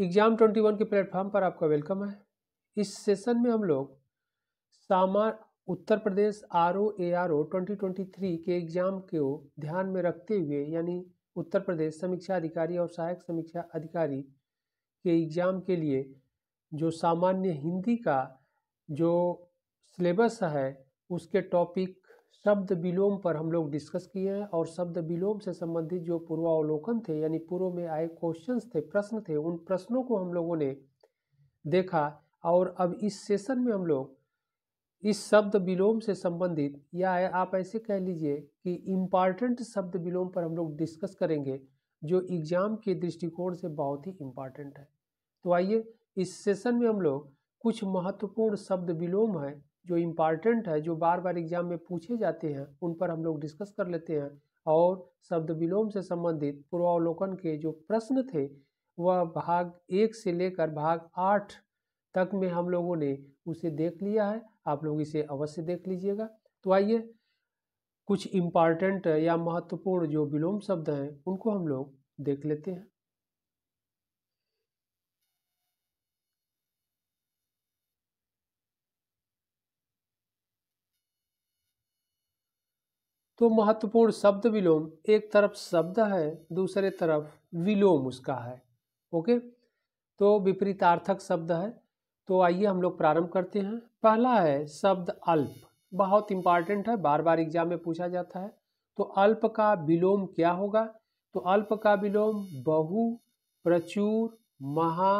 exam 21 के platform पर आपका वेलकम है इस सेशन में हम लोग सामा Uttar Pradesh R O A R O twenty twenty three के एग्ज़ाम को ध्यान में रखते हुए यानी उत्तर प्रदेश समीक्षा अधिकारी और सहायक समीक्षा अधिकारी के एग्ज़ाम के लिए जो सामान्य हिंदी का जो सिलेबस है उसके टॉपिक शब्द विलोम पर हम लोग डिस्कस किए हैं और शब्द विलोम से संबंधित जो पूर्वावलोकन थे यानी पूर्व में आए क्वेश्चन थे प्रश्न थे उन प्रश्नों को हम लोगों ने देखा और अब इस सेशन में हम लोग इस शब्द विलोम से संबंधित या आप ऐसे कह लीजिए कि इम्पॉर्टेंट शब्द विलोम पर हम लोग डिस्कस करेंगे जो एग्जाम के दृष्टिकोण से बहुत ही इम्पॉर्टेंट है तो आइए इस सेशन में हम लोग कुछ महत्वपूर्ण शब्द विलोम हैं जो इम्पॉर्टेंट है जो बार बार एग्जाम में पूछे जाते हैं उन पर हम लोग डिस्कस कर लेते हैं और शब्द विलोम से संबंधित पूर्वावलोकन के जो प्रश्न थे वह भाग एक से लेकर भाग आठ तक में हम लोगों ने उसे देख लिया है आप लोग इसे अवश्य देख लीजिएगा तो आइए कुछ इम्पॉर्टेंट या महत्वपूर्ण जो विलोम शब्द हैं उनको हम लोग देख लेते हैं तो महत्वपूर्ण शब्द विलोम एक तरफ शब्द है दूसरे तरफ विलोम उसका है ओके तो विपरीतार्थक शब्द है तो आइए हम लोग प्रारंभ करते हैं पहला है शब्द अल्प बहुत इंपॉर्टेंट है बार बार एग्जाम में पूछा जाता है तो अल्प का विलोम क्या होगा तो अल्प का विलोम बहु प्रचुर महा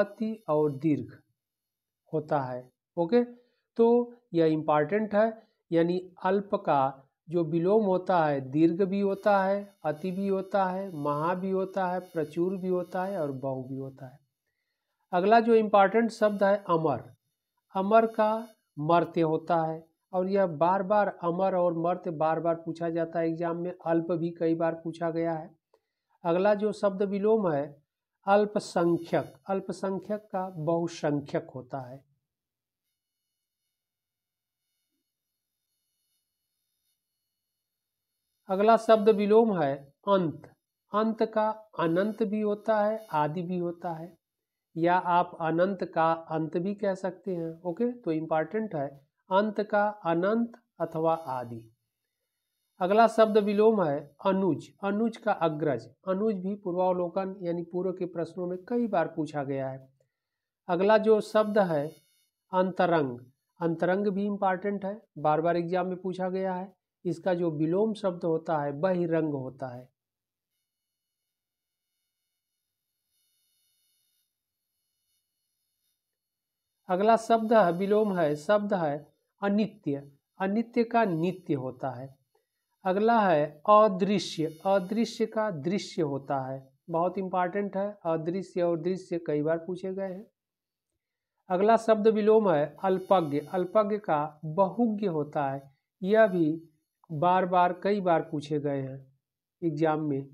अति और दीर्घ होता है ओके तो यह इम्पॉर्टेंट है यानी अल्प का जो विलोम होता है दीर्घ भी होता है अति भी होता है महा भी होता है प्रचुर भी होता है और बहु भी होता है अगला जो इम्पॉर्टेंट शब्द है अमर अमर का मर्त्य होता है और यह बार बार अमर और मर्त्य बार बार पूछा जाता है एग्जाम में अल्प भी कई बार पूछा गया है अगला जो शब्द विलोम है अल्पसंख्यक अल्पसंख्यक का बहुसंख्यक होता है अगला शब्द विलोम है अंत अंत का अनंत भी होता है आदि भी होता है या आप अनंत का अंत भी कह सकते हैं ओके तो इम्पॉर्टेंट है अंत का अनंत अथवा आदि अगला शब्द विलोम है अनुज अनुज का अग्रज अनुज भी पूर्वावलोकन यानी पूर्व के प्रश्नों में कई बार पूछा गया है अगला जो शब्द है अंतरंग अंतरंग भी इम्पॉर्टेंट है बार बार एग्जाम में पूछा गया है इसका जो विलोम शब्द होता है बहिरंग होता है अगला शब्द है विलोम है शब्द है अनित्य अनित्य का नित्य होता है अगला है अदृश्य अदृश्य का दृश्य होता है बहुत इंपॉर्टेंट है अदृश्य और दृश्य कई बार पूछे गए हैं अगला शब्द विलोम है अल्पज्ञ अल्पज्ञ का बहुज्ञ होता है यह भी बार बार कई बार पूछे गए हैं एग्जाम में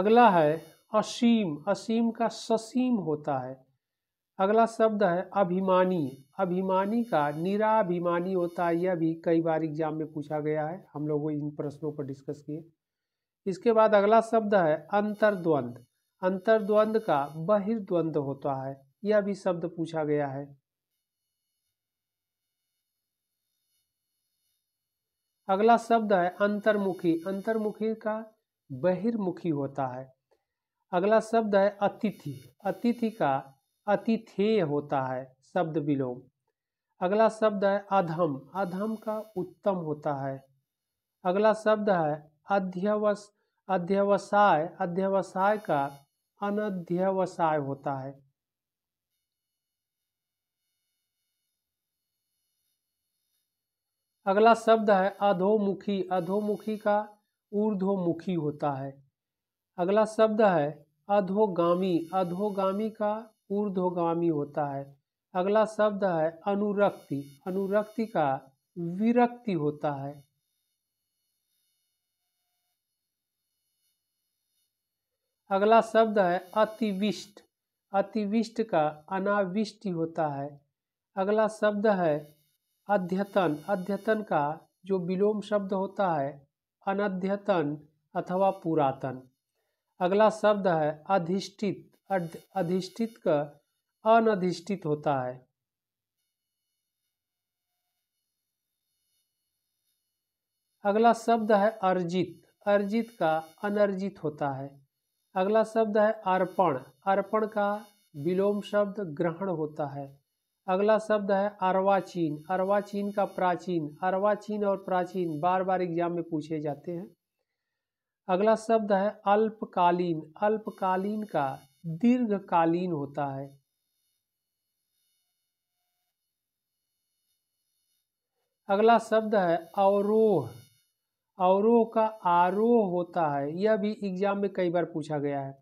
अगला है असीम असीम का ससीम होता है अगला शब्द है अभिमानी अभिमानी का निराभिमानी होता है यह भी कई बार एग्जाम में पूछा गया है हम लोगों इन प्रश्नों पर डिस्कस किए इसके बाद अगला शब्द है अंतर्द्वंद अंतर्द्वंद का बहिर्द्वंद होता है यह भी शब्द पूछा गया है अगला शब्द है अंतर्मुखी अंतर्मुखी का बहिर्मुखी होता है अगला शब्द है अतिथि अतिथि का अतिथेय होता है शब्द विलोम अगला शब्द है अधम अधम का उत्तम होता है अगला शब्द है अध्यवस अध्यवसाय अध्यवसाय का अनध्यवसाय होता है अगला शब्द है अधोमुखी अधोमुखी का ऊर्ध्वमुखी होता है अगला शब्द है अधोगामी अधोगामी का ऊर्ध्वगामी होता है अगला शब्द है अनुरक्ति अनुरक्ति का विरक्ति होता है अगला शब्द है अतिविष्ट अतिविष्ट का अनाविष्टि होता है अगला शब्द है अध्यतन अध्यतन का जो विलोम शब्द होता है अनध्यतन अथवा पुरातन अगला शब्द है अधिष्ठित अधिष्ठित का अनधिष्ठित होता है अगला शब्द है अर्जित अर्जित का अनर्जित होता है अगला शब्द है अर्पण अर्पण का विलोम शब्द ग्रहण होता है अगला शब्द है अरवाचीन अरवाचीन का प्राचीन अरवाचीन और प्राचीन बार बार एग्जाम में पूछे जाते हैं अगला शब्द है अल्पकालीन अल्पकालीन का दीर्घकालीन होता है अगला शब्द है अवरोह अवरोह का आरोह होता है यह भी एग्जाम में कई बार पूछा गया है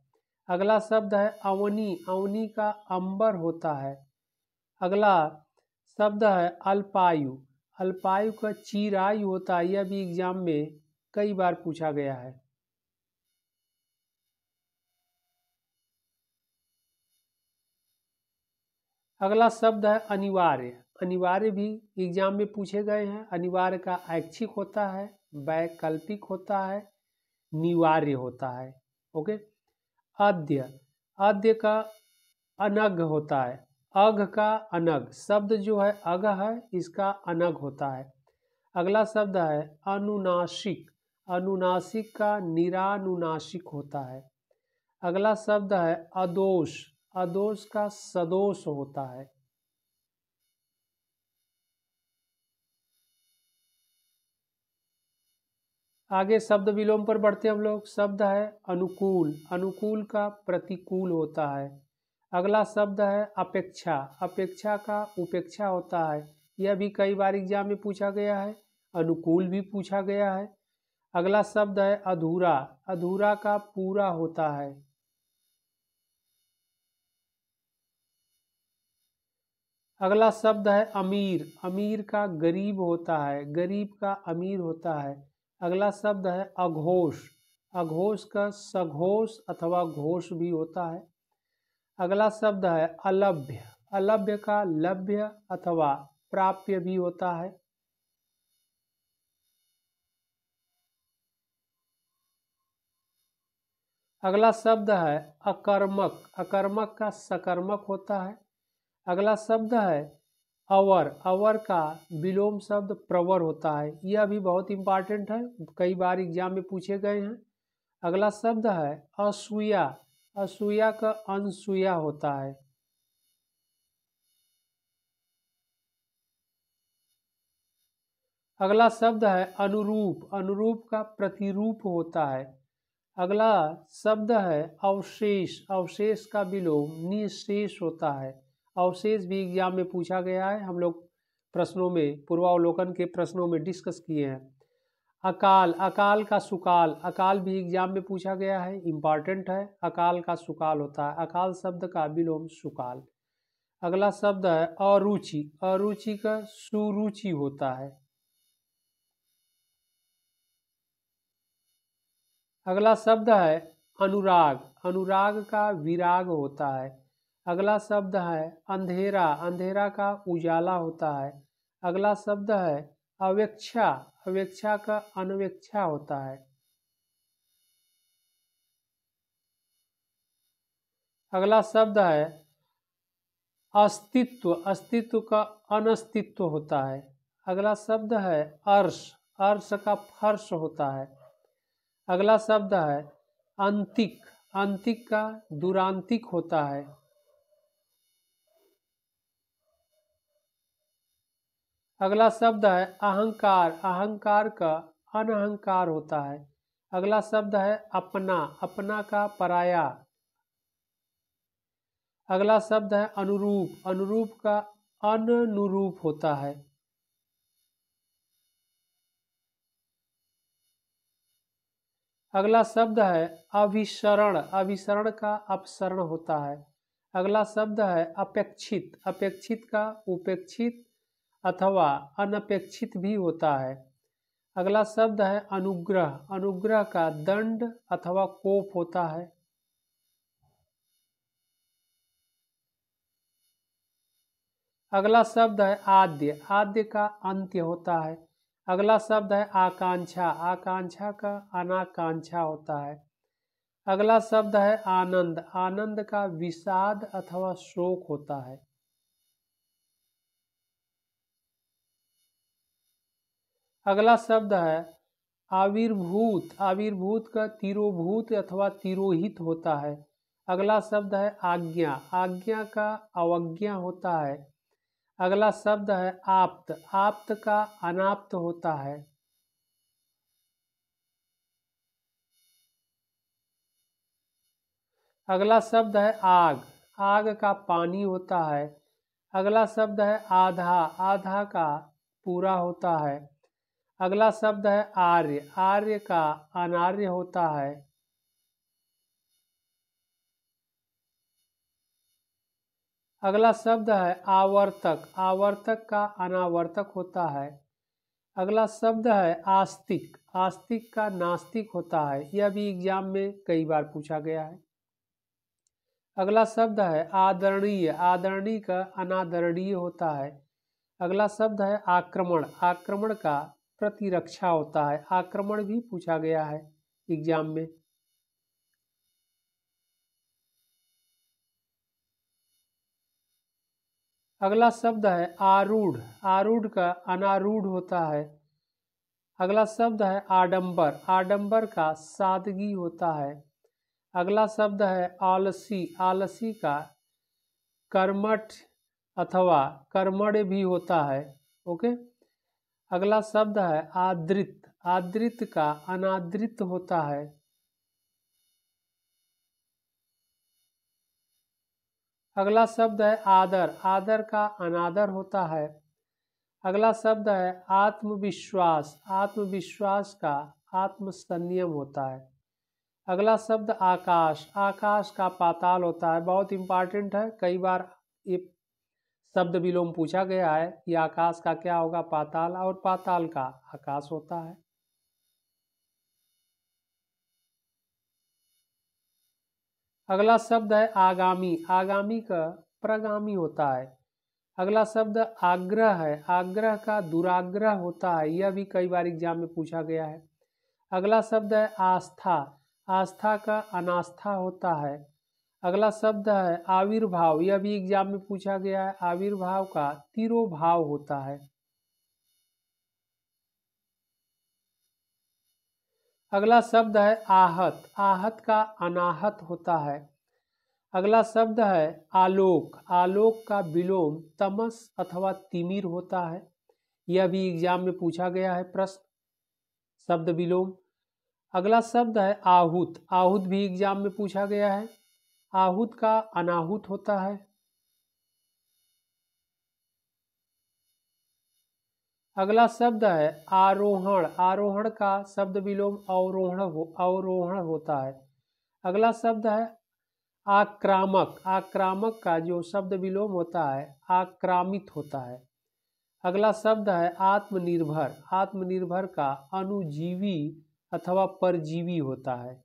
अगला शब्द है अवनी अवनी का अंबर होता है अगला शब्द है अल्पायु अल्पायु का चिरायु होता है यह भी एग्जाम में कई बार पूछा गया है अगला शब्द है अनिवार्य अनिवार्य भी एग्जाम में पूछे गए हैं अनिवार्य का ऐच्छिक होता है वैकल्पिक होता है निवार्य होता है ओके अध्य अध्य का अनग होता है अघ का अनग शब्द जो है अघ है इसका अनग होता है अगला शब्द है अनुनासिक अनुनासिक का निरानुनासिक होता है अगला शब्द है अदोष अदोष का सदोष होता है आगे शब्द विलोम पर बढ़ते हम लोग शब्द है अनुकूल अनुकूल का प्रतिकूल होता है अगला शब्द है अपेक्षा अपेक्षा का उपेक्षा होता है यह भी कई बार एग्जाम में पूछा गया है अनुकूल भी पूछा गया है अगला शब्द है अधूरा अधूरा का पूरा होता है अगला शब्द है अमीर अमीर का गरीब होता है गरीब का अमीर होता है अगला शब्द है अघोष अघोष का सघोष अथवा घोष भी होता है अगला शब्द है अलभ्य अलभ्य का लभ्य अथवा प्राप्य भी होता है अगला शब्द है अकर्मक अकर्मक का सकर्मक होता है अगला शब्द है अवर अवर का विलोम शब्द प्रवर होता है यह भी बहुत इंपॉर्टेंट है कई बार एग्जाम में पूछे गए हैं अगला शब्द है असूया असूया का अनसुया होता है अगला शब्द है अनुरूप अनुरूप का प्रतिरूप होता है अगला शब्द है अवशेष अवशेष का विलोम निशेष होता है अवशेष भी एग्जाम में पूछा गया है हम लोग प्रश्नों में पूर्वावलोकन के प्रश्नों में डिस्कस किए हैं अकाल अकाल का सुकाल अकाल भी एग्जाम में पूछा गया है इम्पॉर्टेंट है अकाल का सुकाल होता है अकाल शब्द का विलोम सुकाल अगला शब्द है अरुचि अरुचि का सुरुचि होता है अगला शब्द है अनुराग अनुराग का विराग होता है अगला शब्द है अंधेरा अंधेरा का उजाला होता है अगला शब्द है अवेक्षा अवेक्षा का अनवेक्षा होता है अगला शब्द है अस्तित्व अस्तित्व का अनस्तित्व होता है अगला शब्द है अर्श अर्श का फर्श होता है अगला शब्द है अंतिक अंतिक का दुरांतिक होता है अगला शब्द है अहंकार अहंकार का अनहंकार होता है अगला शब्द है अपना अपना का पराया अगला शब्द है अनुरूप अनुरूप का अनुरूप होता है अगला शब्द है अभिसरण अभिसरण का अपसरण होता है अगला शब्द है अपेक्षित अपेक्षित का उपेक्षित अथवा अनपेक्षित भी होता है अगला शब्द है अनुग्रह अनुग्रह का दंड अथवा कोप होता है अगला शब्द है आद्य आद्य का अंत्य होता है अगला शब्द है आकांक्षा आकांक्षा का अनाकांक्षा होता है अगला शब्द है आनंद आनंद का विषाद अथवा शोक होता है अगला शब्द है आविर्भूत आविर्भूत का तिरोभूत अथवा तिरोहित होता है अगला शब्द है आज्ञा आज्ञा का अवज्ञा होता है अगला शब्द है आप्त आप्त का अनाप्त होता है अगला शब्द है आग आग का पानी होता है अगला शब्द है आधा आधा का पूरा होता है अगला शब्द है आर्य आर्य का अनार्य होता है अगला शब्द है आवर्तक आवर्तक का अनावर्तक होता है अगला शब्द है आस्तिक आस्तिक का नास्तिक होता है यह भी एग्जाम में कई बार पूछा गया है अगला शब्द है आदरणीय आदरणीय का अनादरणीय होता है अगला शब्द है आक्रमण आक्रमण का प्रतिरक्षा होता है आक्रमण भी पूछा गया है एग्जाम में अगला शब्द है आरूढ़ आरूढ़ का अनारूढ़ होता है अगला शब्द है आडंबर आडंबर का सादगी होता है अगला शब्द है आलसी आलसी का कर्मठ अथवा कर्मण भी होता है ओके अगला शब्द है आदृत आदृत का अनादृत होता है अगला शब्द है आदर आदर का अनादर होता है अगला शब्द है आत्मविश्वास आत्मविश्वास का आत्मसंयम होता है अगला शब्द आकाश आकाश का पाताल होता है बहुत इंपॉर्टेंट है कई बार ये शब्द विलोम पूछा गया है कि आकाश का क्या होगा पाताल और पाताल का आकाश होता है अगला शब्द है आगामी आगामी का प्रगामी होता है अगला शब्द आग्रह है आग्रह का दुराग्रह होता है यह भी कई बार एग्जाम में पूछा गया है अगला शब्द है आस्था आस्था का अनास्था होता है अगला शब्द है आविर्भाव यह भी एग्जाम में पूछा गया है आविर्भाव का तिरोभाव होता है अगला शब्द है आहत आहत का अनाहत होता है अगला शब्द है आलोक आलोक का विलोम तमस अथवा तिमिर होता है यह भी एग्जाम में पूछा गया है प्रश्न शब्द विलोम अगला शब्द है आहुत आहुत भी एग्जाम में पूछा गया है आहूत का अनाहूत होता है अगला शब्द है आरोहण आरोहण का शब्द विलोम अवरोहण हो अवरोहण होता है अगला शब्द है आक्रामक आक्रामक का जो शब्द विलोम होता है आक्रामित होता है अगला शब्द है आत्मनिर्भर आत्मनिर्भर का अनुजीवी अथवा परजीवी होता है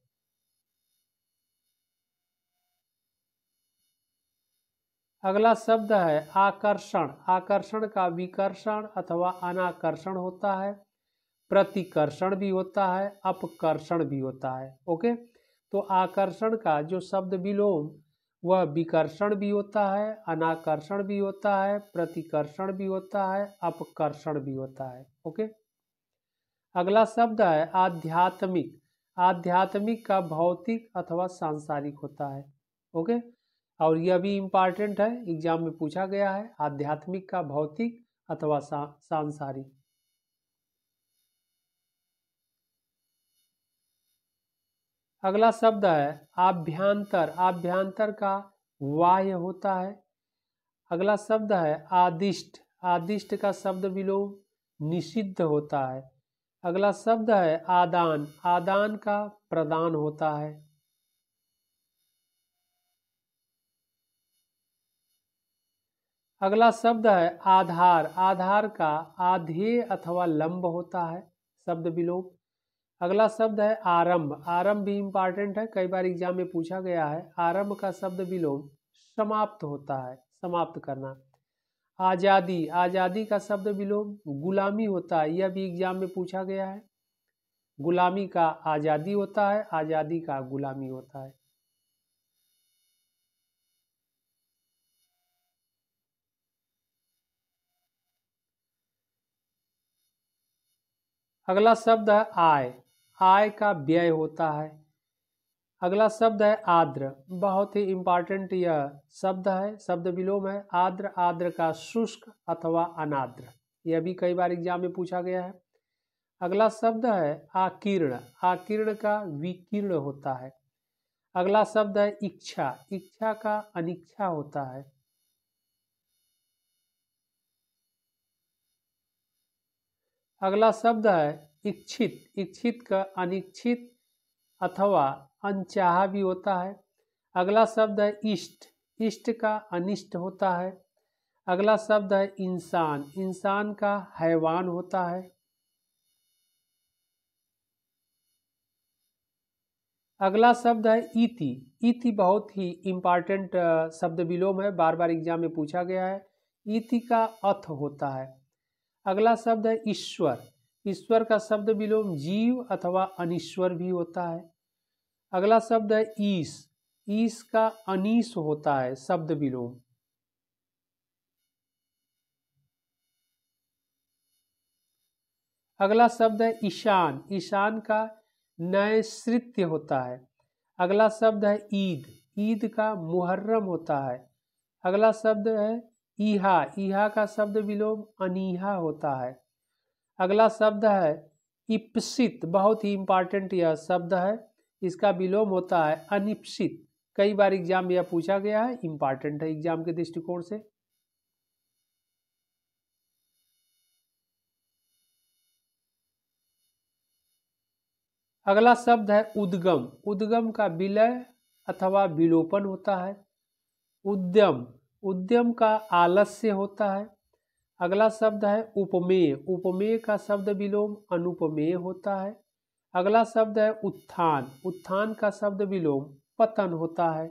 अगला शब्द है आकर्षण आकर्षण का विकर्षण अथवा अनाकर्षण होता है प्रतिकर्षण भी होता है अपकर्षण भी होता है ओके तो आकर्षण का जो शब्द विलोम वह विकर्षण भी होता है अनाकर्षण भी होता है प्रतिकर्षण भी होता है अपकर्षण भी होता है ओके अगला शब्द है आध्यात्मिक आध्यात्मिक का भौतिक अथवा सांसारिक होता है ओके और यह भी इम्पॉर्टेंट है एग्जाम में पूछा गया है आध्यात्मिक का भौतिक अथवा सांसारिक अगला शब्द है आभ्यंतर आभ्यंतर का वाह्य होता है अगला शब्द है आदिष्ट आदिष्ट का शब्द विलोम निषिद्ध होता है अगला शब्द है आदान आदान का प्रदान होता है अगला शब्द है आधार आधार का आधे अथवा लंब होता है शब्द विलोम अगला शब्द है आरंभ आरंभ भी इम्पॉर्टेंट है कई बार एग्जाम में पूछा गया है आरंभ का शब्द विलोम समाप्त होता है समाप्त करना आज़ादी आज़ादी का शब्द विलोम गुलामी होता है यह भी एग्जाम में पूछा गया है गुलामी का आज़ादी होता है आज़ादी का गुलामी होता है अगला शब्द है आय आय का व्यय होता है अगला शब्द है आद्र बहुत ही इम्पॉर्टेंट यह शब्द है शब्द विलोम है आद्र आद्र का शुष्क अथवा अनाद्र यह भी कई बार एग्जाम में पूछा गया है अगला शब्द है आकीर्ण आकीर्ण का विकीर्ण होता है अगला शब्द है इच्छा इच्छा का अनिच्छा होता है अगला शब्द है इच्छित इच्छित का अनिच्छित अथवा अनचाहा भी होता है अगला शब्द है इष्ट इष्ट का अनिष्ट होता है अगला शब्द है इंसान इंसान का हैवान होता है अगला शब्द है इति इति बहुत ही इम्पॉर्टेंट शब्द विलोम है बार बार एग्जाम में पूछा गया है इति का अथ होता है अगला शब्द है ईश्वर ईश्वर का शब्द विलोम जीव अथवा अनिश्वर भी होता है अगला शब्द है ईश ईश का अनिश होता है शब्द विलोम अगला शब्द है ईशान ईशान का नैश्रित्य होता है अगला शब्द है ईद ईद का मुहर्रम होता है अगला शब्द है ईहा ईहा का शब्द विलोम अनीहा होता है अगला शब्द है इप्सित बहुत ही इम्पॉर्टेंट यह शब्द है इसका विलोम होता है अनिप्सित कई बार एग्जाम में यह पूछा गया है इम्पॉर्टेंट है एग्जाम के दृष्टिकोण से अगला शब्द है उद्गम उद्गम का विलय अथवा विलोपन होता है उद्यम उद्यम का आलस्य होता है अगला शब्द है उपमेय उपमेय का शब्द विलोम अनुपमेय होता है अगला शब्द है उत्थान उत्थान का शब्द विलोम पतन होता है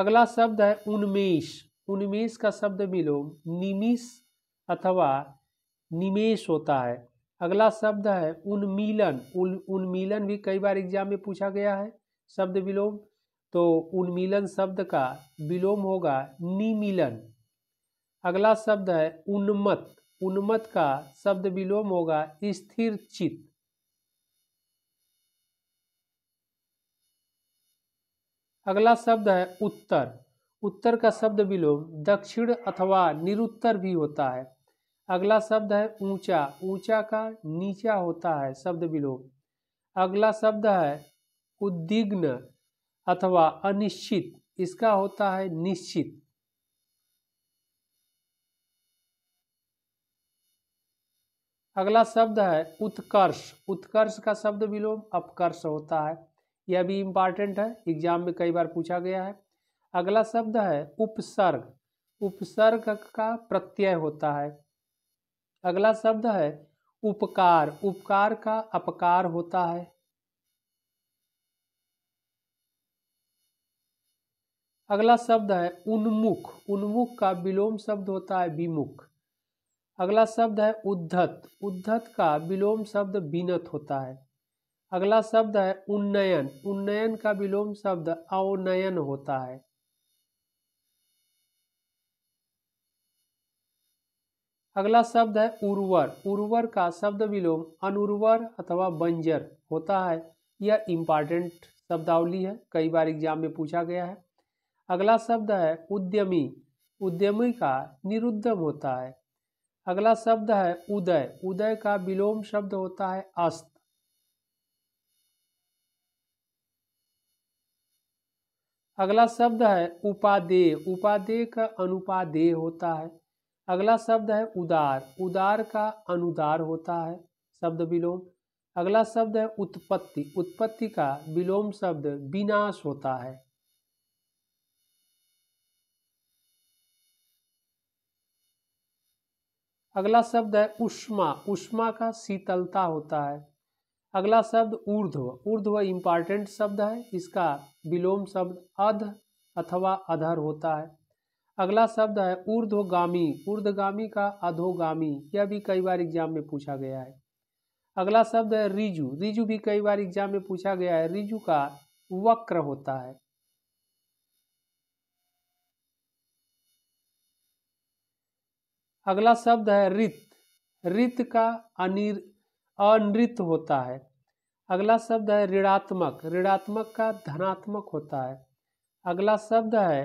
अगला शब्द है उन्मेष उन्मेष का शब्द विलोम निमिष अथवा निमेश होता है अगला शब्द है उन्मीलन उन्मीलन भी कई बार एग्जाम में पूछा गया है शब्द विलोम तो उन्मिलन शब्द का विलोम होगा निमिलन अगला शब्द है उन्मत उन्मत का शब्द विलोम होगा स्थिर चित अगला शब्द है उत्तर उत्तर का शब्द विलोम दक्षिण अथवा निरुत्तर भी होता है अगला शब्द है ऊंचा ऊंचा का नीचा होता है शब्द विलोम अगला शब्द है उद्दिग्न अथवा अनिश्चित इसका होता है निश्चित अगला शब्द है उत्कर्ष उत्कर्ष का शब्द विलोम अपकर्ष होता है यह भी इम्पॉर्टेंट है एग्जाम में कई बार पूछा गया है अगला शब्द है उपसर्ग उपसर्ग का प्रत्यय होता है अगला शब्द है उपकार उपकार का अपकार होता है अगला शब्द है उन्मुख उन्मुख का विलोम शब्द होता है विमुख अगला शब्द है उद्धत उद्धत का विलोम शब्द विनत होता है अगला शब्द है उन्नयन उन्नयन का विलोम शब्द अवनयन होता है अगला शब्द है उर्वर उर्वर का शब्द विलोम अनुर्वर अथवा बंजर होता है यह इम्पॉर्टेंट शब्दावली है कई बार एग्जाम में पूछा गया है अगला शब्द है उद्यमी उद्यमी का निरुद्यम होता है अगला शब्द है उदय उदय का विलोम शब्द होता है अस्त अगला शब्द है उपादेय उपादेय का अनुपादेय होता है अगला शब्द है उदार उदार का अनुदार होता है शब्द विलोम अगला शब्द है उत्पत्ति उत्पत्ति का विलोम शब्द विनाश होता है अगला शब्द है उष्मा उष्मा का शीतलता होता है अगला शब्द ऊर्ध्व ऊर्ध्व इम्पॉर्टेंट शब्द है इसका विलोम शब्द अध अथवा अधर होता है अगला शब्द है ऊर्ध्वगामी ऊर्ध्वगामी का अधोगामी यह भी कई बार एग्जाम में पूछा गया है अगला शब्द है रिजु रिजु भी कई बार एग्जाम में पूछा गया है रिजु का वक्र होता है अगला शब्द है रित रित का अनिर अनृत होता है अगला शब्द है ऋणात्मक ऋणात्मक का धनात्मक होता है अगला शब्द है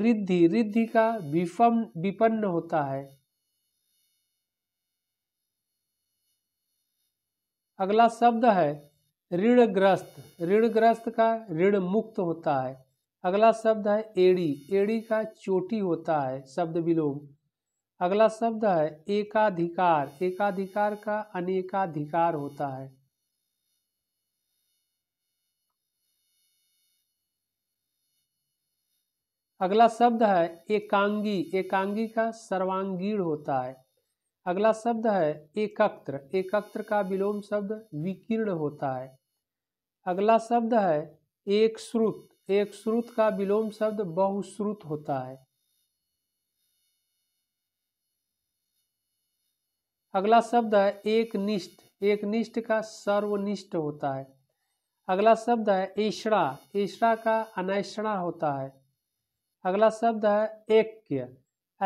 रिद्धि रिद्धि का विपम विपन्न होता है अगला शब्द है ऋणग्रस्त ऋणग्रस्त का ऋण मुक्त होता है अगला शब्द है एड़ी एड़ी का चोटी होता है शब्द विलोम अगला शब्द है एकाधिकार एकाधिकार का अनेकाधिकार होता है अगला शब्द है एकांगी एकांगी का सर्वांगीण होता है अगला शब्द है एकत्र एकत्र का विलोम शब्द विकीर्ण होता है अगला शब्द है एक श्रुत एक श्रुत का विलोम शब्द बहुश्रुत होता है अगला शब्द है एक निष्ठ एक निष्ठ का सर्वनिष्ठ होता है अगला शब्द है ईशड़ा ईशड़ा का अनैषणा होता है अगला शब्द है ऐक्य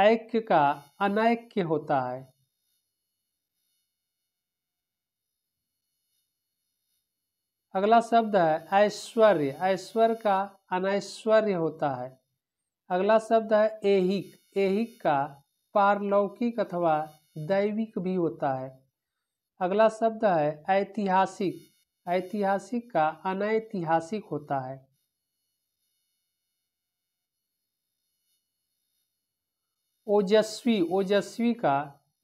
ऐक्य का अनैक्य होता है अगला शब्द है ऐश्वर्य ऐश्वर्य का अनैश्वर्य होता है अगला शब्द है एहिक एहिक का पारलौकिक अथवा दैविक भी होता है अगला शब्द है ऐतिहासिक ऐतिहासिक का अनैतिहासिक होता है ओजस्वी ओजस्वी का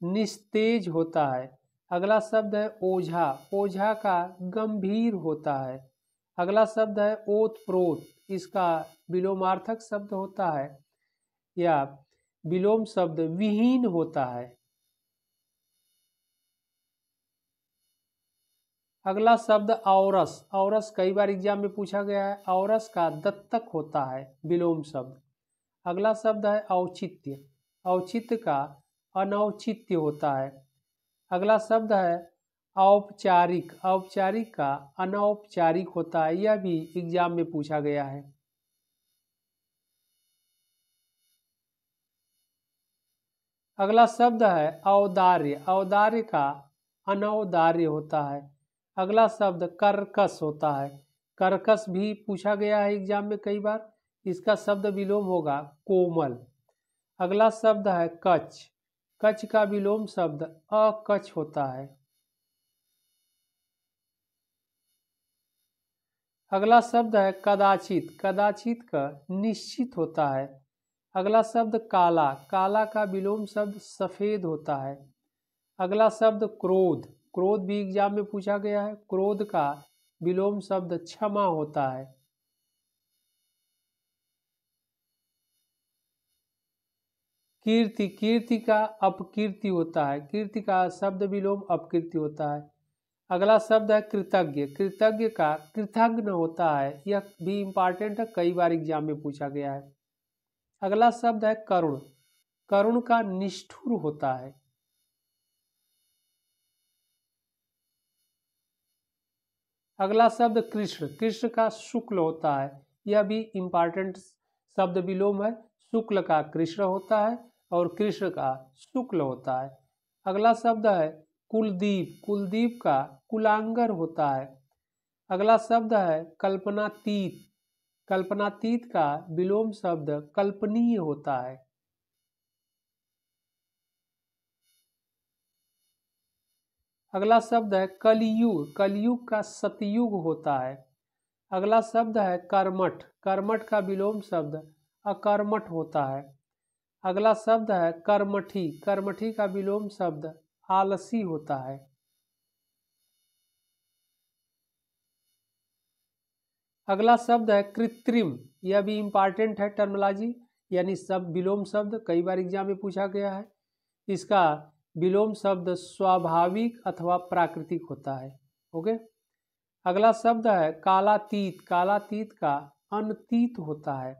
निस्तेज होता है अगला शब्द है ओझा ओझा का गंभीर होता है अगला शब्द है ओत प्रोत इसका विलोमार्थक शब्द होता है या विलोम शब्द विहीन होता है अगला शब्द औरस औरस कई बार एग्जाम में पूछा गया है औरस का दत्तक होता है विलोम शब्द अगला शब्द है औचित्य औचित्य का अनौचित्य होता है अगला शब्द है औपचारिक औपचारिक का अनौपचारिक होता है यह भी एग्जाम में पूछा गया है अगला शब्द है औदार्य औदार्य का अनौदार्य होता है अगला शब्द कर्कस होता है कर्कस भी पूछा गया है एग्जाम में कई बार इसका शब्द विलोम होगा कोमल अगला शब्द है कच्छ कच्छ का विलोम शब्द अकच्छ होता है अगला शब्द है कदाचित कदाचित का निश्चित होता है अगला शब्द काला काला का विलोम शब्द सफेद होता है अगला शब्द क्रोध क्रोध भी एग्जाम में पूछा गया है क्रोध का विलोम शब्द क्षमा होता है कीर्ति कीर्ति का अपकीर्ति होता है कीर्ति का शब्द विलोम अपकीर्ति होता है अगला शब्द है कृतज्ञ कृतज्ञ का कृतज्ञ होता है यह भी इंपॉर्टेंट है कई बार एग्जाम में पूछा गया है अगला शब्द है करुण करुण का निष्ठुर होता है अगला शब्द कृष्ण कृष्ण का शुक्ल होता है यह भी इम्पॉर्टेंट शब्द विलोम है शुक्ल का कृष्ण होता है और कृष्ण का शुक्ल होता है अगला शब्द है कुलदीप कुलदीप का कुलांगर होता है अगला शब्द है कल्पनातीत कल्पनातीत का विलोम शब्द कल्पनीय होता है अगला शब्द है कलयुग कलयुग का सतयुग होता है अगला शब्द है कर्मठ कर्मठ का विलोम शब्द अकर्मठ होता है अगला शब्द है कर्मठी कर्मठी का विलोम शब्द आलसी होता है अगला शब्द है कृत्रिम यह भी इम्पॉर्टेंट है टर्मोलॉजी यानी सब विलोम शब्द कई बार एग्जाम में पूछा गया है इसका विलोम शब्द स्वाभाविक अथवा प्राकृतिक होता है ओके अगला शब्द है कालातीत कालातीत का अनतीत होता है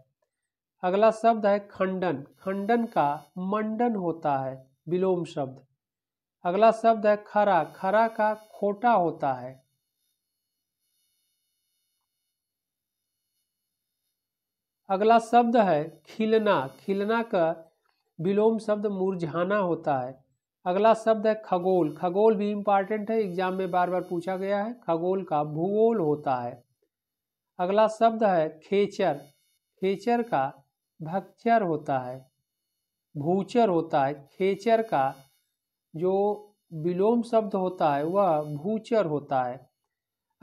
अगला शब्द है खंडन खंडन का मंडन होता है विलोम शब्द अगला शब्द है खरा खरा का खोटा होता है अगला शब्द है खिलना खिलना का विलोम शब्द मुरझाना होता है अगला शब्द है खगोल खगोल भी इम्पॉर्टेंट है एग्जाम में बार बार पूछा गया है खगोल का भूगोल होता है अगला शब्द है खेचर खेचर का भक्चर होता है भूचर होता है खेचर का जो विलोम शब्द होता है वह भूचर होता है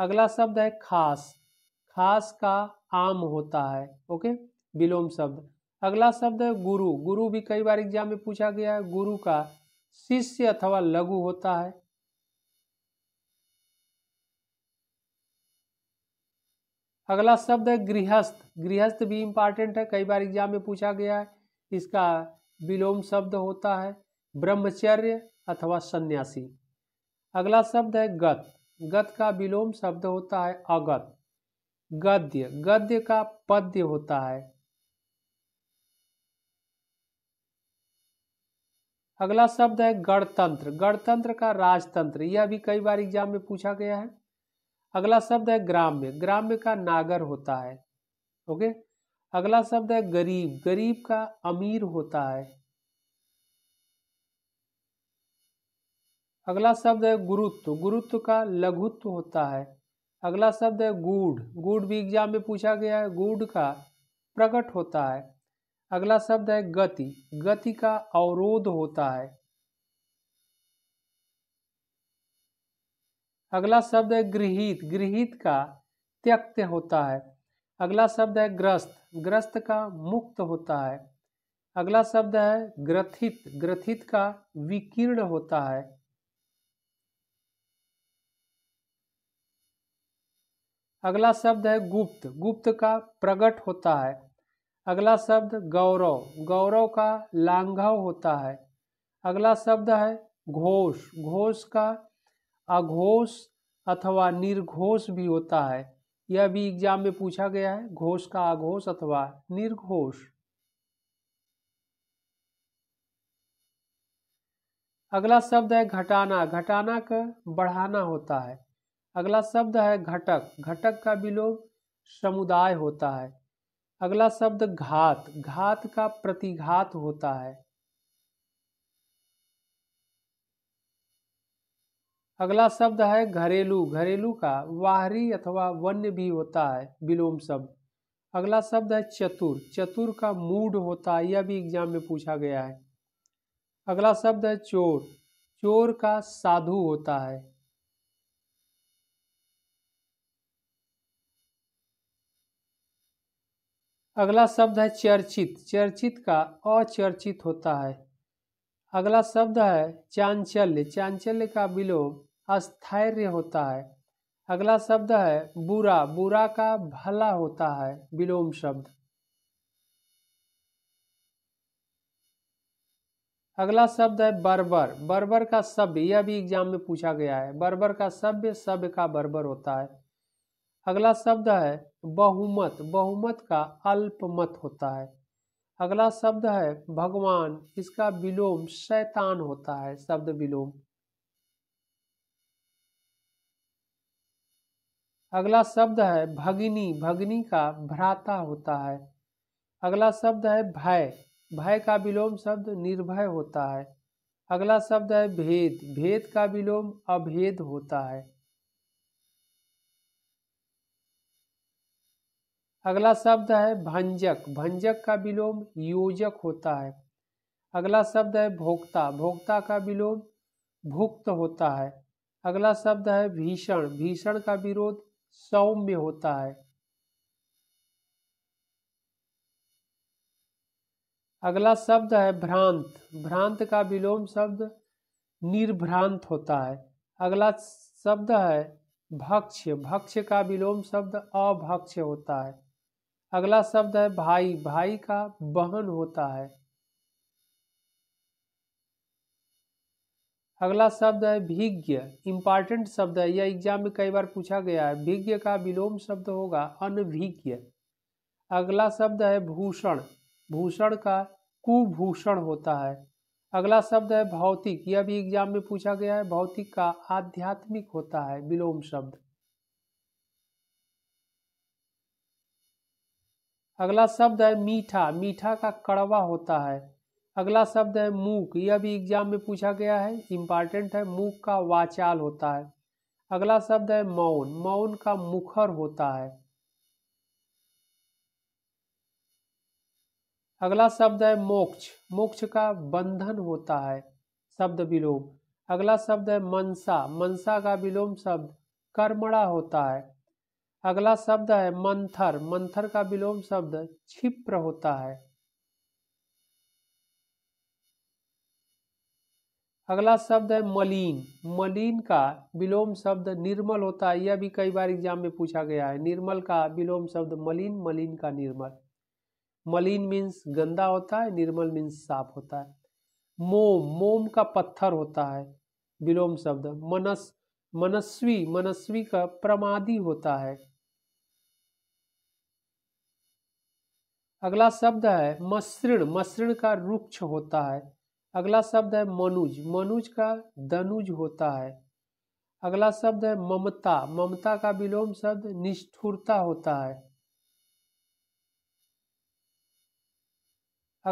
अगला शब्द है खास खास का आम होता है ओके विलोम शब्द अगला शब्द है गुरु गुरु भी कई बार एग्जाम में पूछा गया है गुरु का शिष्य अथवा लघु होता है अगला शब्द है गृहस्थ गृहस्थ भी इंपॉर्टेंट है कई बार एग्जाम में पूछा गया है इसका विलोम शब्द होता है ब्रह्मचर्य अथवा सन्यासी अगला शब्द है गत गत का विलोम शब्द होता है अगत गद्य गद्य का पद्य होता है अगला शब्द है गणतंत्र गणतंत्र का राजतंत्र यह भी कई बार एग्जाम में पूछा गया है अगला शब्द है ग्राम्य ग्राम्य का नागर होता है ओके अगला शब्द है गरीब गरीब का अमीर होता है अगला शब्द है गुरुत्व गुरुत्व का लघुत्व होता है अगला शब्द है गूढ़ गूढ़ भी एग्जाम में पूछा गया है गूढ़ का प्रकट होता है अगला शब्द है गति गति का अवरोध होता है अगला शब्द है गृहित गृहित का त्यक्त होता है अगला शब्द है ग्रस्त ग्रस्त का मुक्त होता है अगला शब्द है ग्रथित ग्रथित का विकीर्ण होता है अगला शब्द है गुप्त गुप्त का प्रकट होता है अगला शब्द गौरव गौरव का लांघव होता है अगला शब्द है घोष घोष का अघोष अथवा निर्घोष भी होता है यह भी एग्जाम में पूछा गया है घोष का अघोष अथवा निर्घोष अगला शब्द है घटाना घटाना का बढ़ाना होता है अगला शब्द है घटक घटक का विलोम समुदाय होता है अगला शब्द घात घात का प्रतिघात होता है अगला शब्द है घरेलू घरेलू का वाहरी अथवा वन्य भी होता है विलोम शब्द अगला शब्द है चतुर चतुर का मूड होता है यह भी एग्जाम में पूछा गया है अगला शब्द है चोर चोर का साधु होता है अगला शब्द है चर्चित चर्चित का अचर्चित होता है अगला शब्द है चांचल्य चांचल्य का विलोम अस्थैर्य होता है अगला शब्द है बुरा बुरा का भला होता है विलोम शब्द अगला शब्द है बर्बर बर्बर का शब्द यह भी एग्जाम में पूछा गया है बर्बर का शब्द शब्द का बर्बर होता है अगला शब्द है बहुमत बहुमत का अल्पमत होता है अगला शब्द है भगवान इसका विलोम शैतान होता है शब्द विलोम अगला शब्द है भगिनी भगिनी का भ्राता होता है अगला शब्द है भय भय का विलोम शब्द निर्भय होता है अगला शब्द है भेद भेद का विलोम अभेद होता है अगला शब्द है भंजक भंजक का विलोम योजक होता है अगला शब्द है भोक्ता भोक्ता का विलोम भुक्त होता है अगला शब्द है भीषण भीषण का विरोध सौम्य होता है अगला शब्द है भ्रांत भ्रांत का विलोम शब्द निर्भ्रांत होता है अगला शब्द है भक्ष्य भक्ष्य का विलोम शब्द अभक्ष्य होता है अगला शब्द है भाई भाई का बहन होता है अगला शब्द है भिज्ञ इंपॉर्टेंट शब्द है यह एग्जाम में कई बार पूछा गया है भिज्ञ का विलोम शब्द होगा अनभिज्ञ अगला शब्द है भूषण भूषण का कुभूषण होता है अगला शब्द है भौतिक यह भी एग्जाम में पूछा गया है भौतिक का आध्यात्मिक होता है विलोम शब्द अगला शब्द है मीठा मीठा का कड़वा होता है अगला शब्द है मूक यह भी एग्जाम में पूछा गया है इम्पॉर्टेंट है मूक का वाचाल होता है अगला शब्द है मौन मौन का मुखर होता है अगला शब्द है मोक्ष मोक्ष का बंधन होता है शब्द विलोम अगला शब्द है मनसा मनसा का विलोम शब्द कर्मणा होता है अगला शब्द है मंथर मंथर का विलोम शब्द क्षिप्र होता है अगला शब्द है मलिन मलिन का विलोम शब्द निर्मल होता है यह भी कई बार एग्जाम में पूछा गया है निर्मल का विलोम शब्द मलिन मलिन का निर्मल मलिन मीन्स गंदा होता है निर्मल मीन्स साफ होता है मोम मोम का पत्थर होता है विलोम शब्द मनस मनस्वी मनस्वी का प्रमादी होता है अगला शब्द है मसृण मसृण का रुक्ष होता है अगला शब्द है मनुज मनुज का दनुज होता है अगला शब्द है ममता ममता का विलोम शब्द निष्ठुरता होता है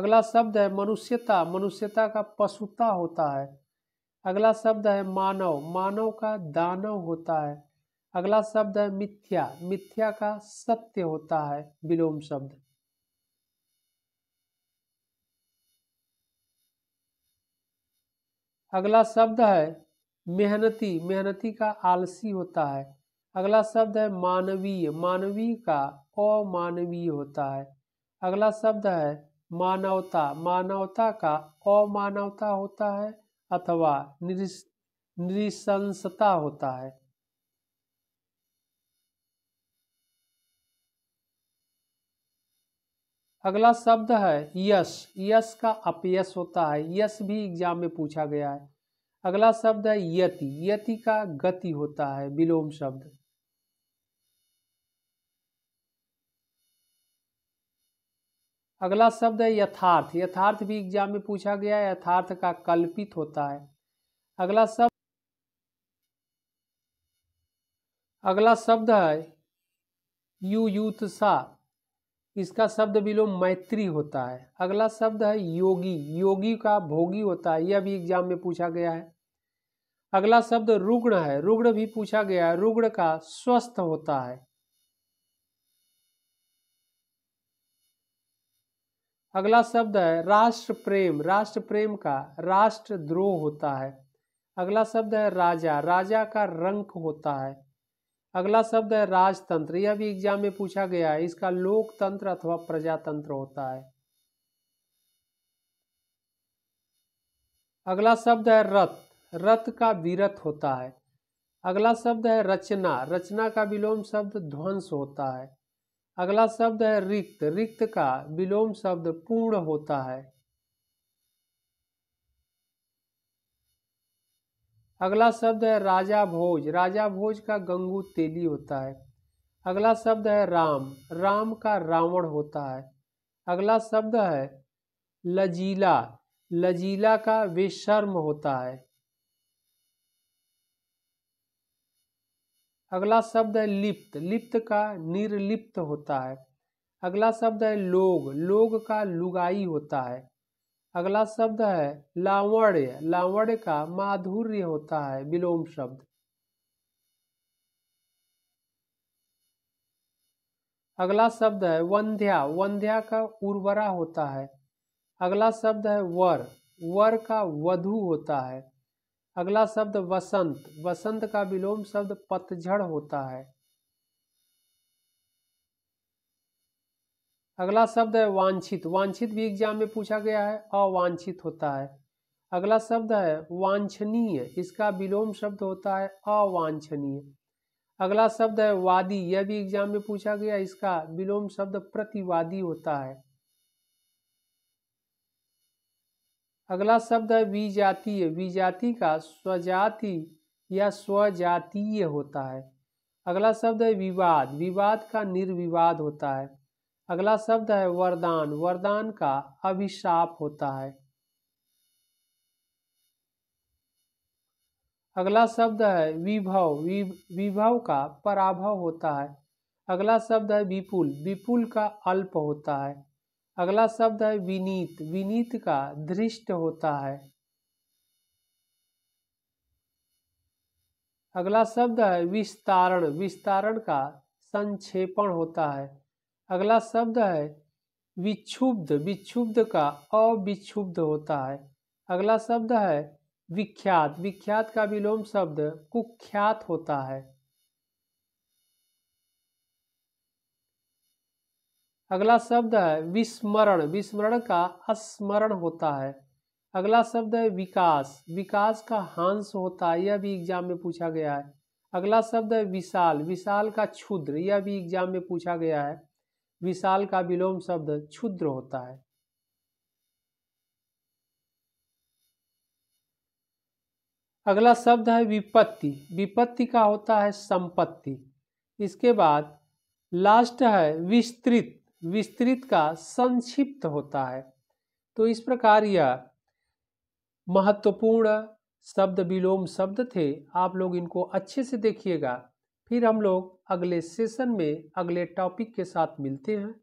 अगला शब्द है मनुष्यता मनुष्यता का पशुता होता है अगला शब्द है मानव मानव का दानव होता है अगला शब्द है मिथ्या मिथ्या का सत्य होता है विलोम शब्द अगला शब्द है मेहनती मेहनती का आलसी होता है अगला शब्द है मानवीय मानवीय का अमानवीय होता है अगला शब्द है मानवता मानवता का अमानवता होता है अथवा निरिस निरिसंसता होता है अगला शब्द है यश यश का अपयस होता है यश भी एग्जाम में पूछा गया है अगला शब्द है यति यति का गति होता है विलोम शब्द अगला शब्द है यथार्थ यथार्थ भी एग्जाम में पूछा गया है यथार्थ का कल्पित होता है अगला शब्द अगला शब्द है सा इसका शब्द विलोम मैत्री होता है अगला शब्द है योगी योगी का भोगी होता है यह भी एग्जाम में पूछा गया है अगला शब्द रुग्ण है रुग्ण भी पूछा गया है रुग्ण का स्वस्थ होता है अगला शब्द है राष्ट्र प्रेम राष्ट्र प्रेम का राष्ट्रद्रोह होता है अगला शब्द है राजा राजा का रंक होता है अगला शब्द है राजतंत्र यह भी एग्जाम में पूछा गया है इसका लोकतंत्र अथवा प्रजातंत्र होता है अगला शब्द है रथ रथ का विरथ होता है अगला शब्द है रचना रचना का विलोम शब्द ध्वंस होता है अगला शब्द है रिक्त रिक्त का विलोम शब्द पूर्ण होता है अगला शब्द है राजा भोज राजा भोज का गंगू तेली होता है अगला शब्द है राम राम का रावण होता है अगला शब्द है लजीला लजीला का विशर्म होता है अगला शब्द है लिप्त लिप्त का निर्लिप्त होता है अगला शब्द है लोग लोग का लुगाई होता है अगला शब्द है लावण्य लावण्य का माधुर्य होता है विलोम शब्द अगला शब्द है वंध्या वंध्या का उर्वरा होता है अगला शब्द है वर वर का वधु होता है अगला शब्द वसंत वसंत का विलोम शब्द पतझड़ होता है अगला शब्द है वांछित वांछित भी एग्जाम में पूछा गया है अवांछित होता है अगला शब्द है वांछनीय इसका विलोम शब्द होता है अवांछनीय अगला शब्द है वादी यह भी एग्जाम में पूछा गया इसका विलोम शब्द प्रतिवादी होता है अगला शब्द है विजातीय विजाति का स्वजाति या स्वजातीय होता है अगला शब्द है विवाद विवाद का निर्विवाद होता है अगला शब्द है वरदान वरदान का अभिशाप होता है अगला शब्द है विभव विभव का पराभव होता है अगला शब्द है विपुल विपुल का अल्प होता है अगला शब्द है विनीत विनीत का धृष्ट होता है अगला शब्द है विस्तारण विस्तारण का संक्षेपण होता है अगला शब्द है विक्षुब्ध विक्षुब्ध का अविक्षुब्ध होता है अगला शब्द है विख्यात विख्यात का विलोम शब्द कुख्यात होता है अगला शब्द है विस्मरण विस्मरण का स्मरण होता है अगला शब्द है विकास विकास का हांस होता है यह भी एग्जाम में पूछा गया है अगला शब्द है विशाल विशाल का क्षुद्र यह भी एग्जाम में पूछा गया है विशाल का विलोम शब्द क्षुद्र होता है अगला शब्द है विपत्ति विपत्ति का होता है संपत्ति इसके बाद लास्ट है विस्तृत विस्तृत का संक्षिप्त होता है तो इस प्रकार यह महत्वपूर्ण शब्द विलोम शब्द थे आप लोग इनको अच्छे से देखिएगा फिर हम लोग अगले सेशन में अगले टॉपिक के साथ मिलते हैं